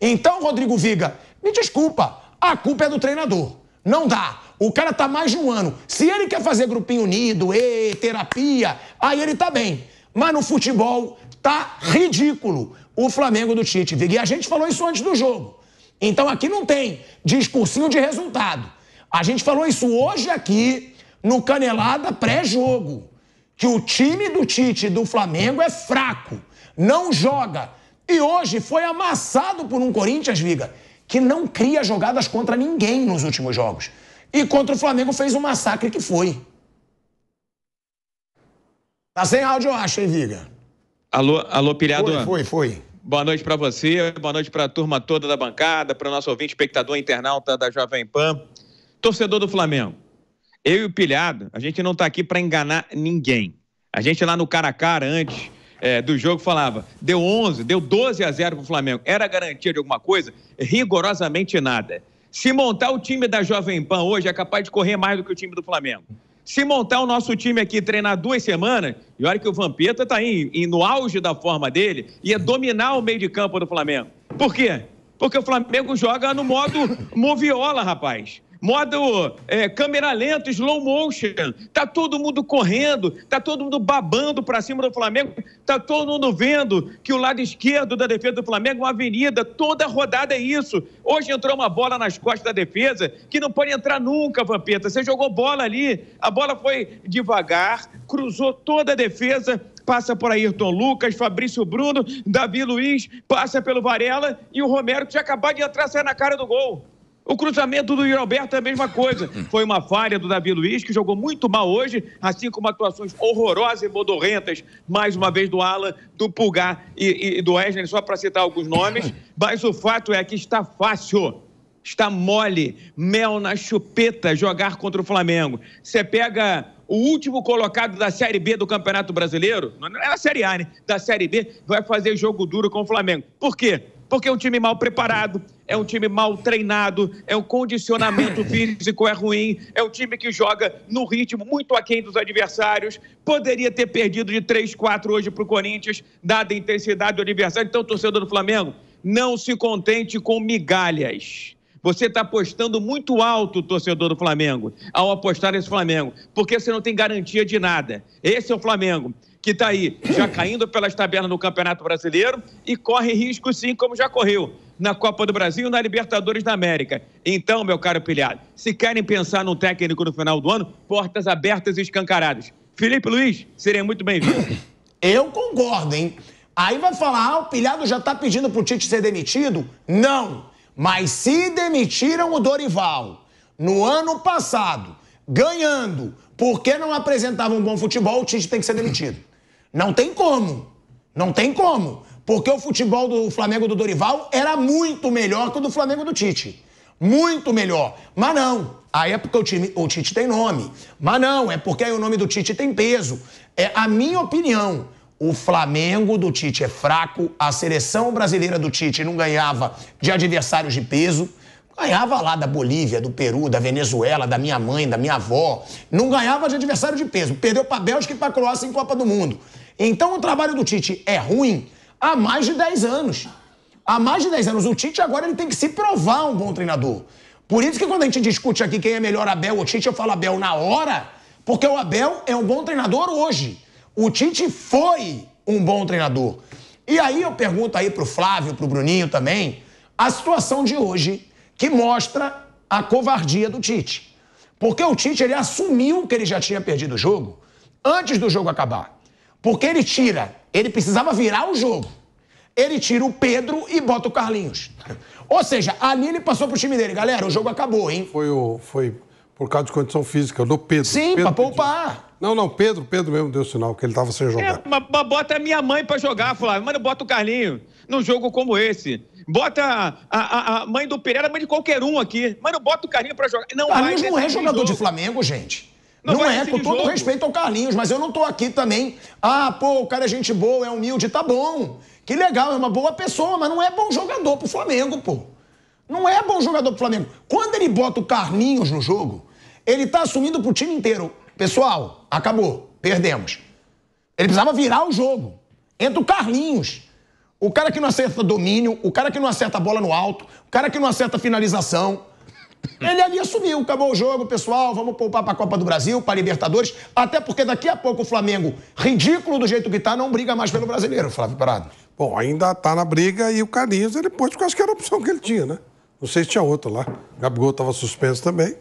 Então, Rodrigo Viga, me desculpa, a culpa é do treinador. Não dá. O cara tá mais de um ano. Se ele quer fazer grupinho unido, e terapia, aí ele tá bem. Mas no futebol tá ridículo o Flamengo do Tite, Viga. E a gente falou isso antes do jogo. Então aqui não tem discursinho de resultado. A gente falou isso hoje aqui no Canelada pré-jogo. Que o time do Tite do Flamengo é fraco, não joga e hoje foi amassado por um Corinthians, Viga, que não cria jogadas contra ninguém nos últimos jogos. E contra o Flamengo fez um massacre que foi. Tá sem áudio, eu acho, hein, Viga? Alô, alô, pilhado? Foi, foi, foi. Boa noite para você, boa noite para a turma toda da bancada, para o nosso ouvinte, espectador, internauta da Jovem Pan. Torcedor do Flamengo, eu e o Pilhado, a gente não está aqui para enganar ninguém. A gente lá no cara a cara antes é, do jogo falava, deu 11, deu 12 a 0 para o Flamengo. Era garantia de alguma coisa? Rigorosamente nada. Se montar o time da Jovem Pan hoje, é capaz de correr mais do que o time do Flamengo. Se montar o nosso time aqui treinar duas semanas, e olha que o Vampeta está aí, no auge da forma dele, ia é dominar o meio de campo do Flamengo. Por quê? Porque o Flamengo joga no modo moviola, rapaz modo é, câmera lenta, slow motion. Tá todo mundo correndo, tá todo mundo babando para cima do Flamengo, tá todo mundo vendo que o lado esquerdo da defesa do Flamengo é uma avenida, toda rodada é isso. Hoje entrou uma bola nas costas da defesa que não pode entrar nunca, Vampeta. Você jogou bola ali, a bola foi devagar, cruzou toda a defesa, passa por Ayrton Lucas, Fabrício Bruno, Davi Luiz, passa pelo Varela e o Romero que tinha acabado de entrar sair na cara do gol. O cruzamento do Roberto é a mesma coisa. Hum. Foi uma falha do Davi Luiz, que jogou muito mal hoje, assim como atuações horrorosas e modorrentas, mais uma vez do Alan, do Pulgar e, e do Wesley, só para citar alguns nomes. Mas o fato é que está fácil. Está mole, mel na chupeta jogar contra o Flamengo. Você pega o último colocado da Série B do Campeonato Brasileiro, não é a Série A, né? Da Série B, vai fazer jogo duro com o Flamengo. Por quê? Porque é um time mal preparado, é um time mal treinado, é um condicionamento físico é ruim, é um time que joga no ritmo muito aquém dos adversários. Poderia ter perdido de 3, 4 hoje para o Corinthians, dada a intensidade do adversário. Então, torcedor do Flamengo, não se contente com migalhas. Você está apostando muito alto, torcedor do Flamengo, ao apostar nesse Flamengo, porque você não tem garantia de nada. Esse é o Flamengo que está aí já caindo pelas tabelas no Campeonato Brasileiro e corre risco sim, como já correu na Copa do Brasil e na Libertadores da América. Então, meu caro pilhado, se querem pensar num técnico no final do ano, portas abertas e escancaradas. Felipe Luiz, seria muito bem-vindo. Eu concordo, hein? Aí vai falar, ah, o pilhado já está pedindo para o Tite ser demitido? Não! Mas se demitiram o Dorival no ano passado, ganhando, porque não apresentava um bom futebol, o Tite tem que ser demitido. Não tem como. Não tem como. Porque o futebol do Flamengo do Dorival era muito melhor que o do Flamengo do Tite. Muito melhor. Mas não. Aí é porque o, time, o Tite tem nome. Mas não, é porque aí o nome do Tite tem peso. É a minha opinião. O Flamengo do Tite é fraco, a seleção brasileira do Tite não ganhava de adversários de peso, ganhava lá da Bolívia, do Peru, da Venezuela, da minha mãe, da minha avó, não ganhava de adversário de peso, perdeu para a Bélgica e para Croácia em Copa do Mundo. Então o trabalho do Tite é ruim há mais de 10 anos. Há mais de 10 anos o Tite agora ele tem que se provar um bom treinador. Por isso que quando a gente discute aqui quem é melhor Abel ou Tite, eu falo Abel na hora, porque o Abel é um bom treinador hoje. O Tite foi um bom treinador. E aí eu pergunto aí pro Flávio, pro Bruninho também, a situação de hoje que mostra a covardia do Tite. Porque o Tite ele assumiu que ele já tinha perdido o jogo antes do jogo acabar. Porque ele tira, ele precisava virar o jogo. Ele tira o Pedro e bota o Carlinhos. Ou seja, ali ele passou pro time dele, galera, o jogo acabou, hein? Foi o foi por causa de condição física do Pedro. Sim, para poupar. Não, não, Pedro, Pedro mesmo deu sinal que ele estava sem jogar. É, mas, mas bota a minha mãe para jogar, Flávio. Mas não bota o Carlinho num jogo como esse. Bota a, a, a mãe do Pereira, mãe de qualquer um aqui. Mas não bota o Carlinho para jogar. Não Carlinhos não é jogador jogo. de Flamengo, gente. Não, não é, com todo jogo. respeito ao Carlinhos, mas eu não tô aqui também. Ah, pô, o cara é gente boa, é humilde, tá bom. Que legal, é uma boa pessoa, mas não é bom jogador pro Flamengo, pô. Não é bom jogador pro Flamengo. Quando ele bota o Carlinhos no jogo, ele tá assumindo pro time inteiro. Pessoal, acabou, perdemos. Ele precisava virar o jogo. Entra o Carlinhos. O cara que não acerta domínio, o cara que não acerta a bola no alto, o cara que não acerta finalização. Ele ali assumiu, acabou o jogo, pessoal, vamos poupar para a Copa do Brasil, para a Libertadores, até porque daqui a pouco o Flamengo, ridículo do jeito que está, não briga mais pelo brasileiro, Flávio Prado. Bom, ainda está na briga e o Carlinhos ele pôs, porque acho que era a opção que ele tinha, né? Não sei se tinha outro lá. O Gabigol estava suspenso também.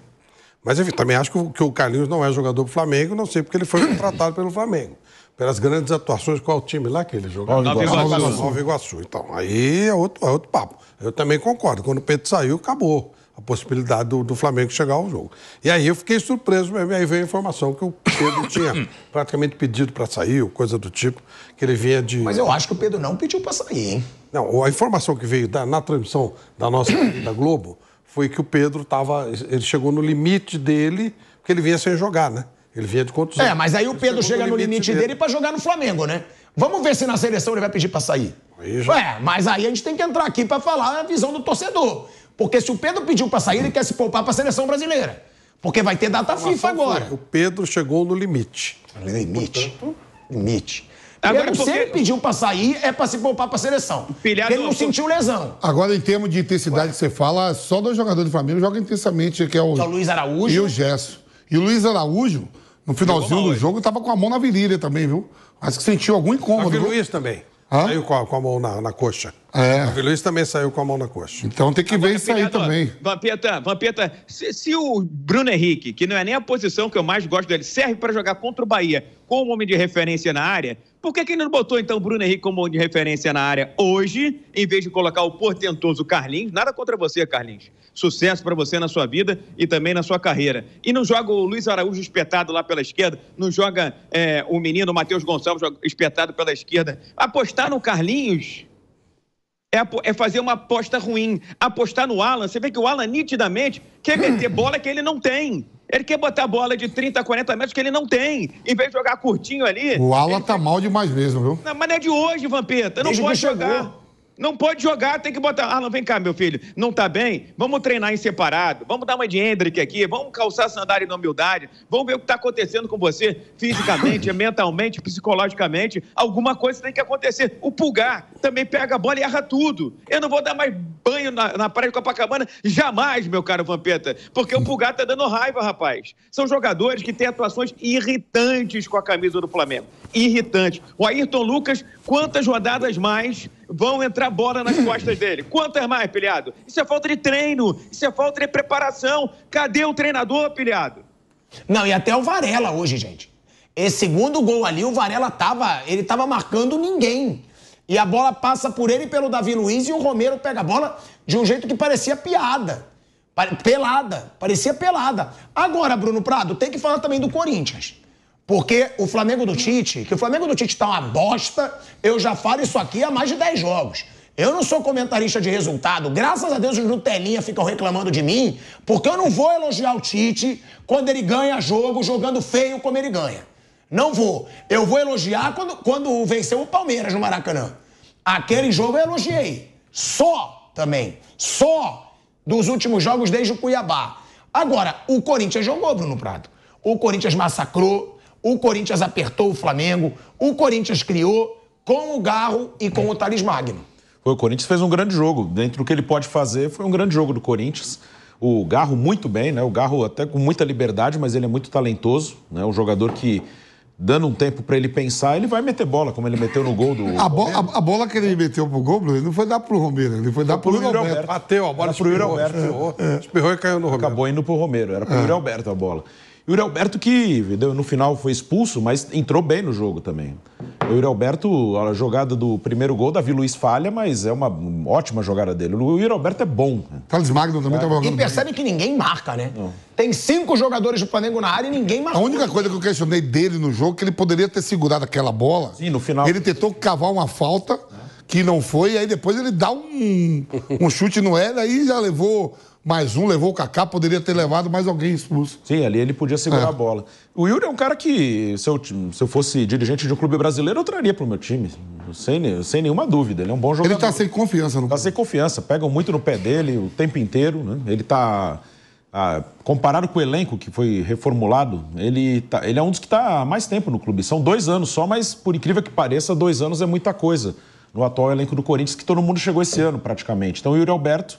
Mas enfim, também acho que o, que o Carlinhos não é jogador do Flamengo, não sei porque ele foi contratado pelo Flamengo. Pelas grandes atuações, qual o time lá que ele jogou? Nova Iguaçu. Nova Iguaçu. Então, aí é outro, é outro papo. Eu também concordo. Quando o Pedro saiu, acabou a possibilidade do, do, Flamengo chegar ao jogo. E aí eu fiquei surpreso mesmo. aí veio a informação que o Pedro tinha praticamente pedido para sair, coisa do tipo, que ele vinha de. Mas eu acho que o Pedro não pediu para sair, hein? Não, a informação que veio da, na transmissão da nossa da Globo foi que o Pedro estava. Ele chegou no limite dele, porque ele vinha sem jogar, né? Ele vinha de contusão. É, mas aí o Pedro chega no limite, limite dele, dele para jogar no Flamengo, né? Vamos ver se na seleção ele vai pedir para sair. Aí já... É, mas aí a gente tem que entrar aqui para falar a visão do torcedor. Porque se o Pedro pediu para sair, ele quer se poupar para a seleção brasileira. Porque vai ter data FIFA agora. Foi. O Pedro chegou no limite. No limite. Portanto... Limite. Agora, porque... Se ele pediu para sair, é para se poupar para a seleção. ele não sentiu lesão. Agora, em termos de intensidade que você fala, só dois jogadores do Flamengo jogam intensamente, que é o, que é o Luiz Araújo e o Gesso. E o Luiz Araújo, no finalzinho do jogo, estava com a mão na virilha também, viu? Acho que sentiu algum incômodo. Só que o Luiz também. Hã? Saiu com a, com a, mão na, na coxa. É. O Luiz também saiu com a mão na coxa. Então tem que Agora, ver isso aí também. Vampeta, Vampeta, se, se, o Bruno Henrique, que não é nem a posição que eu mais gosto dele, serve para jogar contra o Bahia com homem de referência na área, por que, que ele não botou então o Bruno Henrique como homem de referência na área hoje, em vez de colocar o portentoso Carlinhos? Nada contra você, Carlinhos. Sucesso para você na sua vida e também na sua carreira. E não joga o Luiz Araújo espetado lá pela esquerda, não joga é, o menino Matheus Gonçalves espetado pela esquerda. Apostar no Carlinhos é, é, fazer uma aposta ruim. Apostar no Alan, você vê que o Alan nitidamente quer meter bola que ele não tem. Ele quer botar bola de 30, 40 metros que ele não tem. Em vez de jogar curtinho ali. O Alan tá quer... mal demais mesmo, viu? Não, mas não é de hoje, Vampeta. Não Desde pode jogar. Chegou. Não pode jogar, tem que botar. Ah, não, vem cá, meu filho, não tá bem? Vamos treinar em separado, vamos dar uma de Hendrick aqui, vamos calçar sandália na humildade, vamos ver o que tá acontecendo com você fisicamente, mentalmente, psicologicamente. Alguma coisa tem que acontecer. O pulgar também pega a bola e erra tudo. Eu não vou dar mais banho na, na praia de Copacabana, jamais, meu caro Vampeta, porque o pulgar tá dando raiva, rapaz. São jogadores que têm atuações irritantes com a camisa do Flamengo. Irritantes. O Ayrton Lucas, quantas rodadas mais vão entrar bola nas costas dele. Quantas é mais, pilhado? Isso é falta de treino, isso é falta de preparação. Cadê o treinador, pilhado? Não, e até o Varela hoje, gente. Esse segundo gol ali, o Varela tava, ele tava marcando ninguém. E a bola passa por ele e pelo Davi Luiz e o Romero pega a bola de um jeito que parecia piada. Pelada, parecia pelada. Agora, Bruno Prado, tem que falar também do Corinthians. Porque o Flamengo do Tite, que o Flamengo do Tite tá uma bosta, eu já falo isso aqui há mais de 10 jogos. Eu não sou comentarista de resultado. Graças a Deus os Nutelinha ficam reclamando de mim, porque eu não vou elogiar o Tite quando ele ganha jogo jogando feio como ele ganha. Não vou. Eu vou elogiar quando, quando venceu o Palmeiras no Maracanã. Aquele jogo eu elogiei. Só também. Só dos últimos jogos desde o Cuiabá. Agora, o Corinthians jogou, Bruno Prado. O Corinthians massacrou, o Corinthians apertou o Flamengo, o Corinthians criou com o Garro e com o Thales Magno. Foi, o Corinthians fez um grande jogo. Dentro do que ele pode fazer, foi um grande jogo do Corinthians. O Garro muito bem, né? O Garro até com muita liberdade, mas ele é muito talentoso, né? Um jogador que dando um tempo para ele pensar, ele vai meter bola, como ele meteu no gol do. A, bo a, a bola que ele meteu pro gol, Bruno, não foi dar pro Romero, ele foi dar pro, pro Yuri Alberto. Alberto. Bateu a bola pro Yuri Alberto. É, é. Espirrou, espirrou, e caiu no Romero. Acabou indo pro Romero, era pro é. Yuri Alberto a bola. Yuri Alberto que no final foi expulso, mas entrou bem no jogo também. O Yuri Alberto, a jogada do primeiro gol, Davi Luiz falha, mas é uma ótima jogada dele. O Yuri Alberto é bom. Né? Carlos Magno também estava é. jogando. E percebe que ninguém marca, né? Não. Tem cinco jogadores do Flamengo na área e ninguém marca. A única coisa que eu questionei dele no jogo é que ele poderia ter segurado aquela bola. Sim, no final. Ele tentou cavar uma falta é. que não foi, e aí depois ele dá um, um chute no L, aí já levou mais um, levou o Kaká, poderia ter levado mais alguém expulso. Sim, ali ele podia segurar é. a bola. O Yuri é um cara que, se eu, se eu fosse dirigente de um clube brasileiro, eu traria para o meu time, sem, sem nenhuma dúvida. Ele é um bom tá jogador. Ele está sem confiança. no. Está sem confiança, pegam muito no pé dele o tempo inteiro. Né? Ele está... comparado com o elenco que foi reformulado, ele, tá, ele é um dos que está mais tempo no clube. São dois anos só, mas por incrível que pareça, dois anos é muita coisa no atual elenco do Corinthians, que todo mundo chegou esse ano praticamente. Então, o Yuri Alberto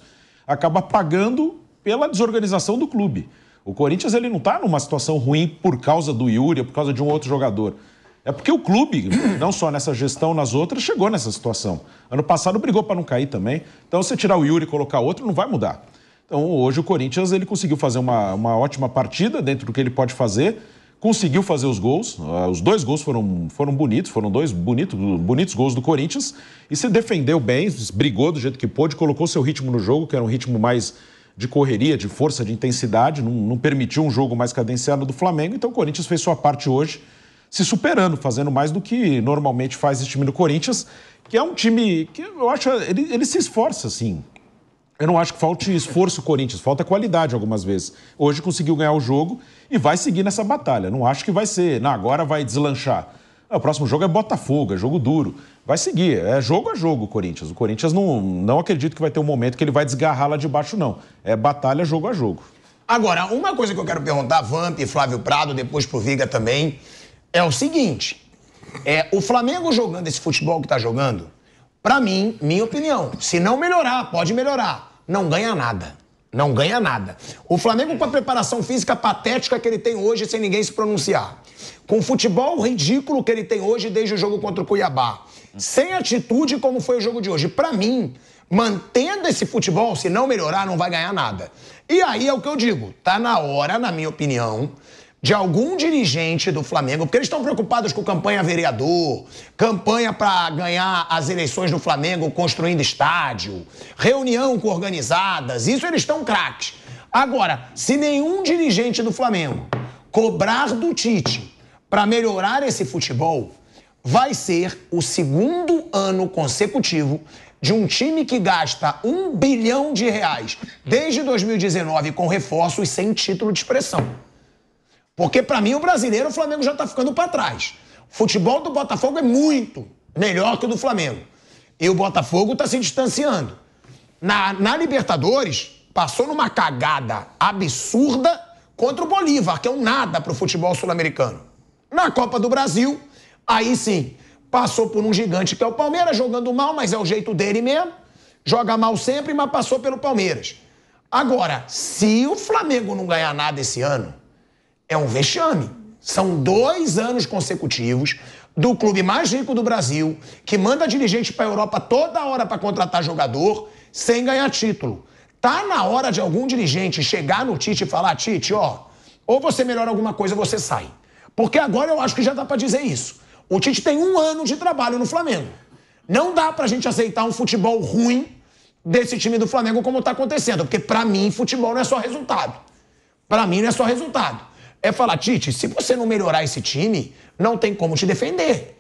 acaba pagando pela desorganização do clube. O Corinthians ele não está numa situação ruim por causa do Yuri, por causa de um outro jogador. É porque o clube, não só nessa gestão, nas outras, chegou nessa situação. Ano passado brigou para não cair também. Então, se tirar o Yuri e colocar outro, não vai mudar. Então, hoje o Corinthians ele conseguiu fazer uma, uma ótima partida dentro do que ele pode fazer conseguiu fazer os gols. Ah, os dois gols foram, foram bonitos, foram dois bonitos, bonitos gols do Corinthians e se defendeu bem, brigou do jeito que pôde, colocou seu ritmo no jogo, que era um ritmo mais de correria, de força, de intensidade, não, não permitiu um jogo mais cadenciado do Flamengo. Então o Corinthians fez sua parte hoje, se superando, fazendo mais do que normalmente faz esse time do Corinthians, que é um time que eu acho ele, ele se esforça assim. Eu não acho que falte esforço Corinthians, falta qualidade algumas vezes. Hoje conseguiu ganhar o jogo e vai seguir nessa batalha. Não acho que vai ser, não, agora vai deslanchar. Ah, o próximo jogo é Botafogo, é jogo duro. Vai seguir, é jogo a jogo o Corinthians. O Corinthians não, não acredito que vai ter um momento que ele vai desgarrar lá de baixo, não. É batalha jogo a jogo. Agora, uma coisa que eu quero perguntar, Vamp, e Flávio Prado, depois pro Viga também, é o seguinte: é o Flamengo jogando esse futebol que tá jogando, para mim, minha opinião, se não melhorar, pode melhorar não ganha nada. Não ganha nada. O Flamengo com a preparação física patética que ele tem hoje sem ninguém se pronunciar. Com o futebol ridículo que ele tem hoje desde o jogo contra o Cuiabá. Sem atitude como foi o jogo de hoje. Para mim, mantendo esse futebol, se não melhorar, não vai ganhar nada. E aí é o que eu digo, tá na hora, na minha opinião, de algum dirigente do Flamengo, porque eles estão preocupados com campanha vereador, campanha para ganhar as eleições do Flamengo construindo estádio, reunião com organizadas, isso eles estão craques. Agora, se nenhum dirigente do Flamengo cobrar do Tite para melhorar esse futebol, vai ser o segundo ano consecutivo de um time que gasta um bilhão de reais desde 2019 com reforços sem título de expressão. Porque, para mim, o brasileiro, o Flamengo já está ficando para trás. O futebol do Botafogo é muito melhor que o do Flamengo. E o Botafogo está se distanciando. Na, na Libertadores, passou numa cagada absurda contra o Bolívar, que é um nada para o futebol sul-americano. Na Copa do Brasil, aí sim, passou por um gigante que é o Palmeiras, jogando mal, mas é o jeito dele mesmo. Joga mal sempre, mas passou pelo Palmeiras. Agora, se o Flamengo não ganhar nada esse ano, é um vexame. São dois anos consecutivos do clube mais rico do Brasil, que manda dirigente para a Europa toda hora para contratar jogador, sem ganhar título. Tá na hora de algum dirigente chegar no Tite e falar: Tite, ó, ou você melhora alguma coisa você sai. Porque agora eu acho que já dá para dizer isso. O Tite tem um ano de trabalho no Flamengo. Não dá para a gente aceitar um futebol ruim desse time do Flamengo como está acontecendo. Porque para mim, futebol não é só resultado. Para mim, não é só resultado é falar, Tite, se você não melhorar esse time, não tem como te defender.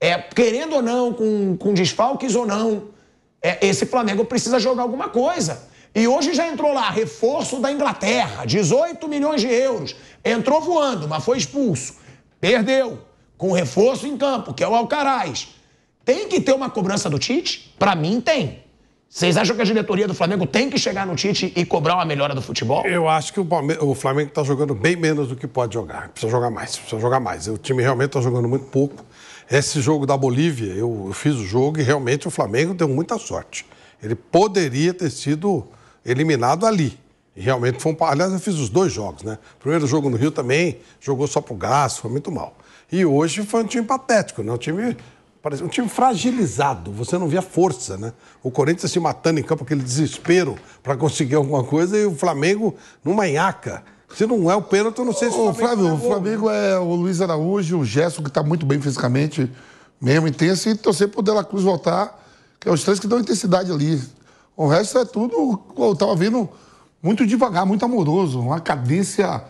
É, querendo ou não, com, com desfalques ou não, é, esse Flamengo precisa jogar alguma coisa. E hoje já entrou lá reforço da Inglaterra, 18 milhões de euros. Entrou voando, mas foi expulso. Perdeu. Com reforço em campo, que é o Alcaraz. Tem que ter uma cobrança do Tite? Para mim, tem. Vocês acham que a diretoria do Flamengo tem que chegar no Tite e cobrar uma melhora do futebol? Eu acho que o, Palme... o Flamengo está jogando bem menos do que pode jogar. Precisa jogar mais, precisa jogar mais. O time realmente está jogando muito pouco. Esse jogo da Bolívia, eu, eu fiz o jogo e realmente o Flamengo deu muita sorte. Ele poderia ter sido eliminado ali. E realmente foi um. Aliás, eu fiz os dois jogos, né? Primeiro jogo no Rio também, jogou só pro Gás, foi muito mal. E hoje foi um time patético, né? Um time Parecia um time fragilizado, você não via força, né? O Corinthians se matando em campo, aquele desespero para conseguir alguma coisa, e o Flamengo numa iaca. Se não é o pênalti, eu não sei se o Flamengo. o Flamengo é o Luiz Araújo, o Gerson, que está muito bem fisicamente, mesmo intenso, e torcer pro De La Cruz voltar, que é os três que dão intensidade ali. O resto é tudo. Eu estava vendo muito devagar, muito amoroso, uma cadência.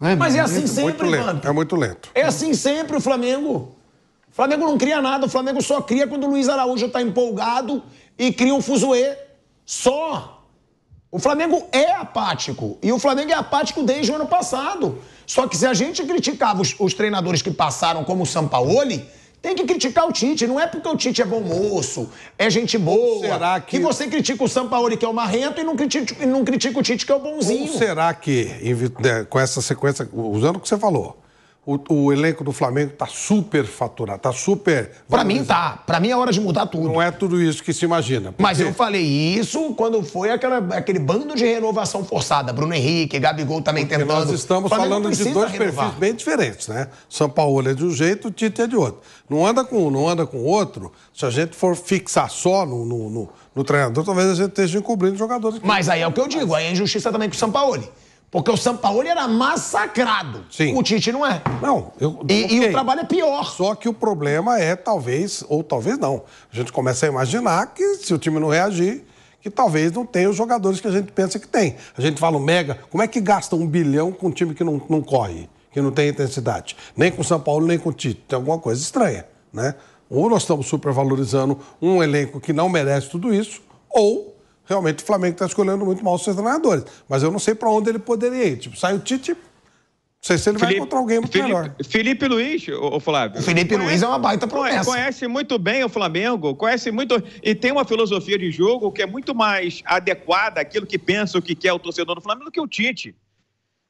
Né, Mas é assim sempre, muito lento, mano. É muito lento. É assim sempre o Flamengo. O Flamengo não cria nada, o Flamengo só cria quando o Luiz Araújo está empolgado e cria um fuzuê. Só. O Flamengo é apático. E o Flamengo é apático desde o ano passado. Só que se a gente criticava os, os treinadores que passaram, como o Sampaoli, tem que criticar o Tite. Não é porque o Tite é bom moço, é gente boa. Será que... E você critica o Sampaoli, que é o marrento, e não critica, não critica o Tite, que é o bonzinho. Ou será que, né, com essa sequência, usando o que você falou, o, o, elenco do Flamengo está tá super faturado, está super. Para mim tá. Para mim é hora de mudar tudo. Não é tudo isso que se imagina. Porque... Mas eu falei isso quando foi aquela, aquele bando de renovação forçada. Bruno Henrique, Gabigol também porque tentando. Nós estamos falando de dois renovar. perfis bem diferentes, né? São Paulo é de um jeito, o Tite é de outro. Não anda com um, não anda com outro. Se a gente for fixar só no, no, no, no treinador, talvez a gente esteja encobrindo jogadores. Mas aí é o que eu digo, aí é injustiça também com o São Paulo. Porque o Sampaoli era massacrado. Sim. O Tite não é. Não, eu. E, okay. e o trabalho é pior. Só que o problema é, talvez, ou talvez não. A gente começa a imaginar que se o time não reagir, que talvez não tenha os jogadores que a gente pensa que tem. A gente fala o Mega, como é que gasta um bilhão com um time que não, não corre, que não tem intensidade? Nem com o São Paulo, nem com o Tite. Tem alguma coisa estranha, né? Ou nós estamos supervalorizando um elenco que não merece tudo isso, ou realmente o Flamengo está escolhendo muito mal os seus treinadores. Mas eu não sei para onde ele poderia ir. Tipo, sai o Tite. Não sei se ele Felipe, vai encontrar alguém muito Felipe, melhor. Felipe Luiz, ô, Flávio. O Felipe conhece, Luiz é uma baita promessa. Conhece muito bem o Flamengo, conhece muito. E tem uma filosofia de jogo que é muito mais adequada àquilo que pensa, o que quer o torcedor do Flamengo do que o Tite.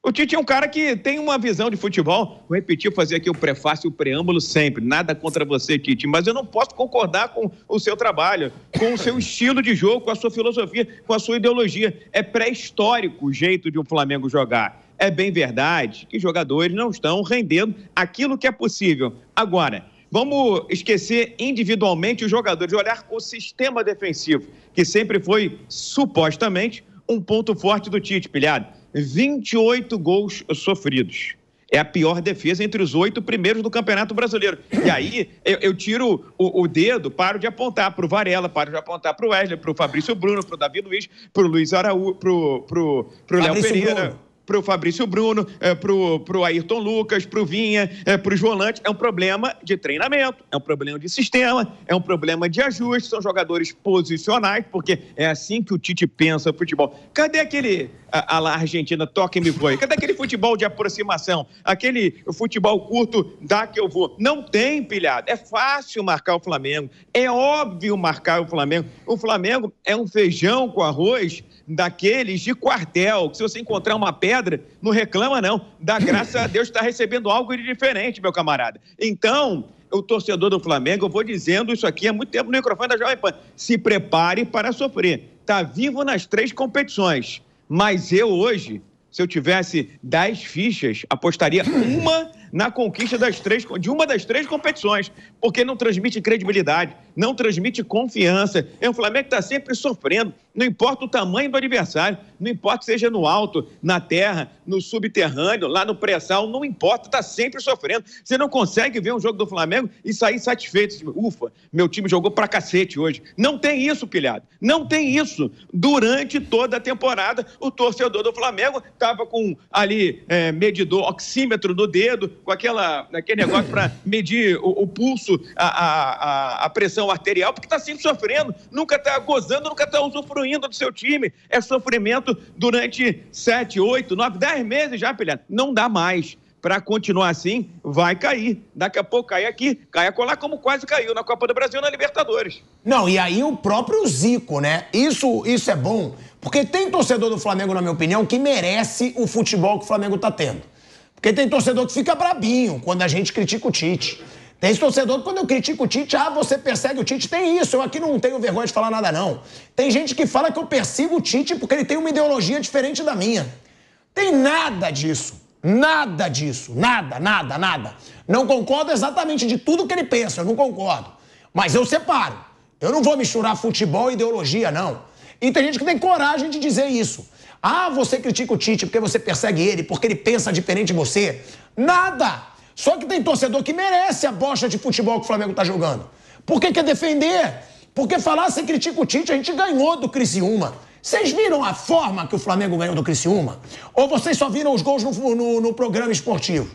O Tite é um cara que tem uma visão de futebol. Vou repetir, fazer aqui o prefácio, o preâmbulo sempre. Nada contra você, Tite, mas eu não posso concordar com o seu trabalho, com o seu estilo de jogo, com a sua filosofia, com a sua ideologia. É pré-histórico o jeito de um Flamengo jogar. É bem verdade que jogadores não estão rendendo aquilo que é possível. Agora, Vamos esquecer individualmente os jogadores, olhar o sistema defensivo, que sempre foi supostamente um ponto forte do Tite, pilhado. 28 gols sofridos. É a pior defesa entre os oito primeiros do Campeonato Brasileiro. E aí eu, eu tiro o, o, dedo, paro de apontar para o Varela, paro de apontar para o Wesley, para o Fabrício Bruno, para o Davi Luiz, para o Luiz Araújo, para o Léo Pereira. Bruno para o Fabrício Bruno, é, para o Ayrton Lucas, para o Vinha, é, eh, para os volantes. É um problema de treinamento, é um problema de sistema, é um problema de ajuste. São jogadores posicionais, porque é assim que o Tite pensa o futebol. Cadê aquele a, a Argentina, toque e me foi? Cadê aquele futebol de aproximação? Aquele futebol curto, dá que eu vou. Não tem, pilhado. É fácil marcar o Flamengo. É óbvio marcar o Flamengo. O Flamengo é um feijão com arroz daqueles de quartel, que se você encontrar uma peça pedra, não reclama não. Dá graça a Deus está recebendo algo de diferente, meu camarada. Então, o torcedor do Flamengo, eu vou dizendo isso aqui há muito tempo no microfone da Jovem Pan, se prepare para sofrer. Está vivo nas três competições. Mas eu hoje, se eu tivesse dez fichas, apostaria uma na conquista das três, de uma das três competições, porque não transmite credibilidade, não transmite confiança. É um Flamengo que está sempre sofrendo, não importa o tamanho do adversário, não importa se seja no alto, na terra, no subterrâneo, lá no pré-sal, não importa, está sempre sofrendo. Você não consegue ver um jogo do Flamengo e sair satisfeito. Tipo, Ufa, meu time jogou pra cacete hoje. Não tem isso, pilhado. Não tem isso. Durante toda a temporada, o torcedor do Flamengo estava com ali é, medidor, oxímetro no dedo, com aquela, aquele negócio para medir o, o pulso, a, a, a, pressão arterial, porque está sempre sofrendo, nunca está gozando, nunca está usufruindo do seu time. É sofrimento durante sete oito nove dez meses já, Pilhado. Não dá mais para continuar assim, vai cair. Daqui a pouco cai aqui, cai acolá, como quase caiu na Copa do Brasil na Libertadores. Não, e aí o próprio Zico, né? Isso, isso é bom, porque tem torcedor do Flamengo, na minha opinião, que merece o futebol que o Flamengo está tendo. Porque tem torcedor que fica brabinho quando a gente critica o Tite. Tem esse torcedor que quando eu critico o Tite, ah, você persegue o Tite. Tem isso, eu aqui não tenho vergonha de falar nada, não. Tem gente que fala que eu persigo o Tite porque ele tem uma ideologia diferente da minha. Tem nada disso. Nada disso. Nada, nada, nada. Não concordo exatamente de tudo que ele pensa, eu não concordo. Mas eu separo. Eu não vou misturar futebol e ideologia, não. E tem gente que tem coragem de dizer isso. Ah, você critica o Tite porque você persegue ele, porque ele pensa diferente de você. Nada! Só que tem torcedor que merece a bosta de futebol que o Flamengo está jogando. Por que quer é defender? Porque falar você critica o Tite, a gente ganhou do Criciúma. Vocês viram a forma que o Flamengo ganhou do Criciúma? Ou vocês só viram os gols no, no, no programa esportivo?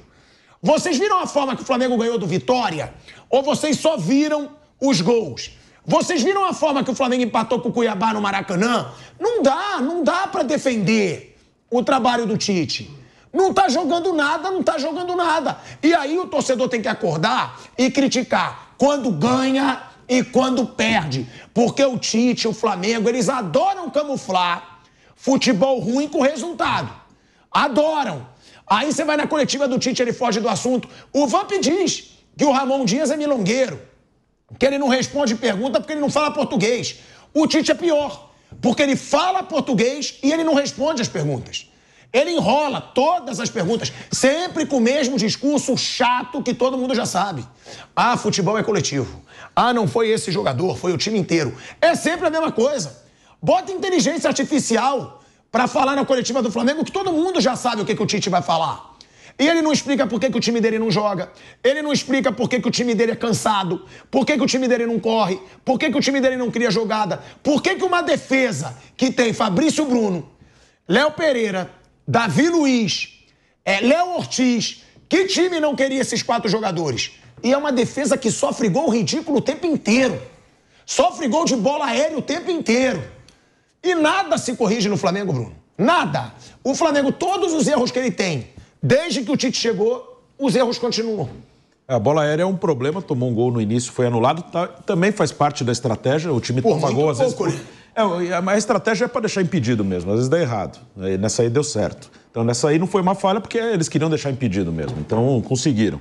Vocês viram a forma que o Flamengo ganhou do Vitória? Ou vocês só viram os gols? Vocês viram a forma que o Flamengo empatou com o Cuiabá no Maracanã? Não dá, não dá para defender o trabalho do Tite. Não tá jogando nada, não tá jogando nada. E aí o torcedor tem que acordar e criticar quando ganha e quando perde. Porque o Tite, o Flamengo, eles adoram camuflar futebol ruim com resultado. Adoram. Aí você vai na coletiva do Tite, ele foge do assunto. O Vamp diz que o Ramon Dias é milongueiro que ele não responde pergunta porque ele não fala português. O Tite é pior, porque ele fala português e ele não responde as perguntas. Ele enrola todas as perguntas, sempre com o mesmo discurso chato que todo mundo já sabe. Ah, futebol é coletivo. Ah, não foi esse jogador, foi o time inteiro. É sempre a mesma coisa. Bota inteligência artificial para falar na coletiva do Flamengo que todo mundo já sabe o que, que o Tite vai falar. E ele não explica por que, que o time dele não joga. Ele não explica por que, que o time dele é cansado. Por que, que o time dele não corre. Por que, que o time dele não cria jogada. Por que, que uma defesa que tem Fabrício Bruno, Léo Pereira, Davi Luiz, é, Léo Ortiz. Que time não queria esses quatro jogadores? E é uma defesa que sofre gol ridículo o tempo inteiro. Sofre gol de bola aérea o tempo inteiro. E nada se corrige no Flamengo, Bruno. Nada. O Flamengo, todos os erros que ele tem, Desde que o Tite chegou, os erros continuam. A bola aérea é um problema, tomou um gol no início, foi anulado, tá, também faz parte da estratégia, o time Por toma gol às pouco, vezes. Né? É, é a estratégia é para deixar impedido mesmo, às vezes dá errado. Né, nessa aí deu certo. Então nessa aí não foi uma falha porque eles queriam deixar impedido mesmo, então conseguiram.